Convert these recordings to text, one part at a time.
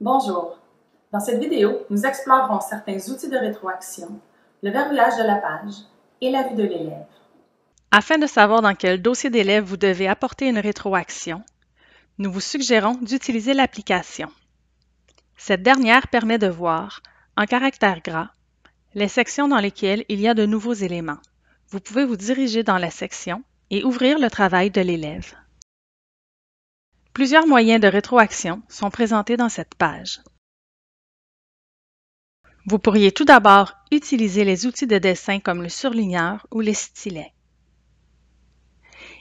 Bonjour! Dans cette vidéo, nous explorerons certains outils de rétroaction, le verrouillage de la page et la vue de l'élève. Afin de savoir dans quel dossier d'élève vous devez apporter une rétroaction, nous vous suggérons d'utiliser l'application. Cette dernière permet de voir, en caractère gras, les sections dans lesquelles il y a de nouveaux éléments. Vous pouvez vous diriger dans la section et ouvrir le travail de l'élève. Plusieurs moyens de rétroaction sont présentés dans cette page. Vous pourriez tout d'abord utiliser les outils de dessin comme le surligneur ou les stylets.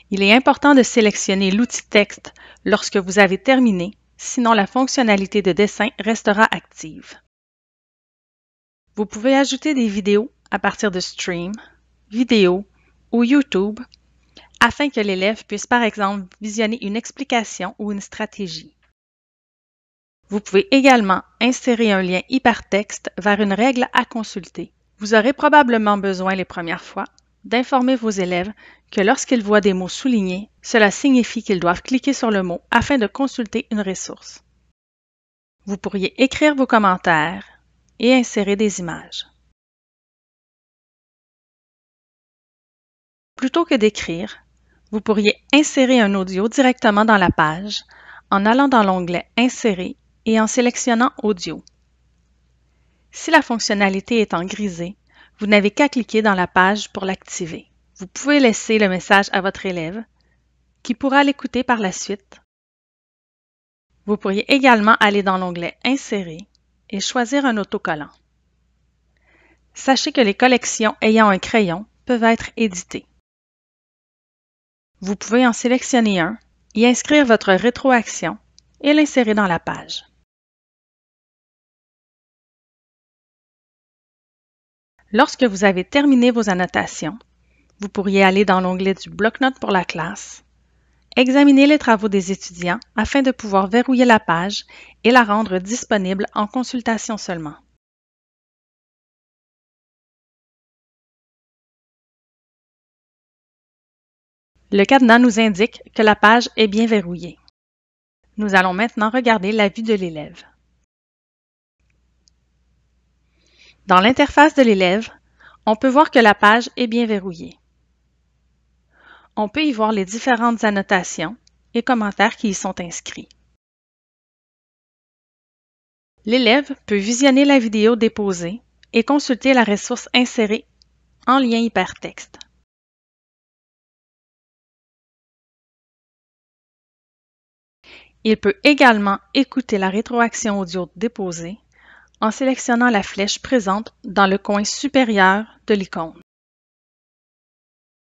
Il est important de sélectionner l'outil texte lorsque vous avez terminé, sinon la fonctionnalité de dessin restera active. Vous pouvez ajouter des vidéos à partir de Stream, Vidéo ou YouTube afin que l'élève puisse par exemple visionner une explication ou une stratégie. Vous pouvez également insérer un lien hypertexte vers une règle à consulter. Vous aurez probablement besoin les premières fois d'informer vos élèves que lorsqu'ils voient des mots soulignés, cela signifie qu'ils doivent cliquer sur le mot afin de consulter une ressource. Vous pourriez écrire vos commentaires et insérer des images. Plutôt que d'écrire, vous pourriez insérer un audio directement dans la page en allant dans l'onglet Insérer et en sélectionnant Audio. Si la fonctionnalité est en grisé, vous n'avez qu'à cliquer dans la page pour l'activer. Vous pouvez laisser le message à votre élève qui pourra l'écouter par la suite. Vous pourriez également aller dans l'onglet Insérer et choisir un autocollant. Sachez que les collections ayant un crayon peuvent être éditées. Vous pouvez en sélectionner un, y inscrire votre rétroaction et l'insérer dans la page. Lorsque vous avez terminé vos annotations, vous pourriez aller dans l'onglet du bloc-notes pour la classe, examiner les travaux des étudiants afin de pouvoir verrouiller la page et la rendre disponible en consultation seulement. Le cadenas nous indique que la page est bien verrouillée. Nous allons maintenant regarder la vue de l'élève. Dans l'interface de l'élève, on peut voir que la page est bien verrouillée. On peut y voir les différentes annotations et commentaires qui y sont inscrits. L'élève peut visionner la vidéo déposée et consulter la ressource insérée en lien hypertexte. Il peut également écouter la rétroaction audio déposée en sélectionnant la flèche présente dans le coin supérieur de l'icône.